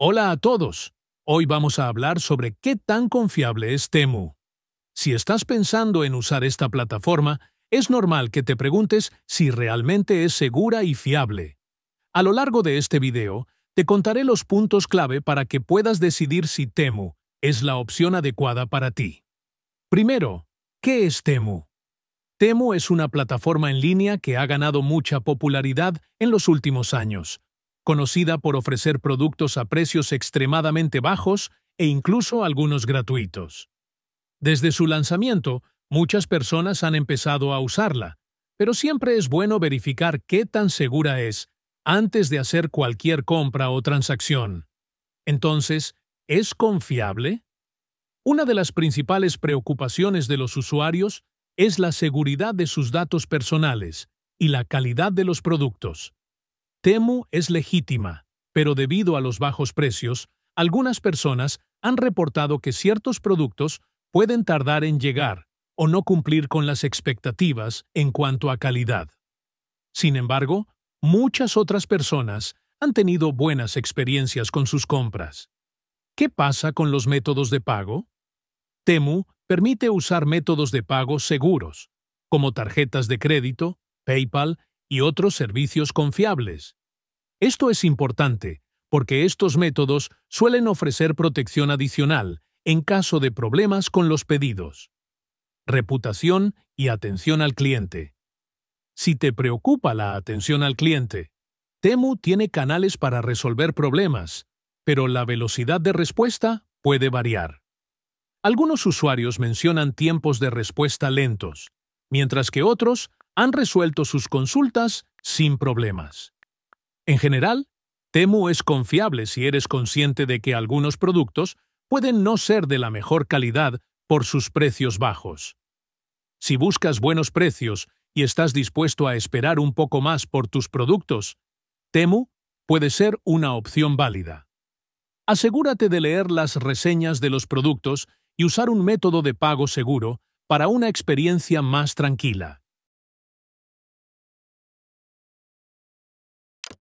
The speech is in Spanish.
Hola a todos. Hoy vamos a hablar sobre qué tan confiable es Temu. Si estás pensando en usar esta plataforma, es normal que te preguntes si realmente es segura y fiable. A lo largo de este video, te contaré los puntos clave para que puedas decidir si Temu es la opción adecuada para ti. Primero, ¿qué es Temu? Temu es una plataforma en línea que ha ganado mucha popularidad en los últimos años conocida por ofrecer productos a precios extremadamente bajos e incluso algunos gratuitos. Desde su lanzamiento, muchas personas han empezado a usarla, pero siempre es bueno verificar qué tan segura es antes de hacer cualquier compra o transacción. Entonces, ¿es confiable? Una de las principales preocupaciones de los usuarios es la seguridad de sus datos personales y la calidad de los productos. Temu es legítima, pero debido a los bajos precios, algunas personas han reportado que ciertos productos pueden tardar en llegar o no cumplir con las expectativas en cuanto a calidad. Sin embargo, muchas otras personas han tenido buenas experiencias con sus compras. ¿Qué pasa con los métodos de pago? Temu permite usar métodos de pago seguros, como tarjetas de crédito, PayPal y otros servicios confiables. Esto es importante, porque estos métodos suelen ofrecer protección adicional en caso de problemas con los pedidos. Reputación y atención al cliente. Si te preocupa la atención al cliente, Temu tiene canales para resolver problemas, pero la velocidad de respuesta puede variar. Algunos usuarios mencionan tiempos de respuesta lentos, mientras que otros han resuelto sus consultas sin problemas. En general, Temu es confiable si eres consciente de que algunos productos pueden no ser de la mejor calidad por sus precios bajos. Si buscas buenos precios y estás dispuesto a esperar un poco más por tus productos, Temu puede ser una opción válida. Asegúrate de leer las reseñas de los productos y usar un método de pago seguro para una experiencia más tranquila.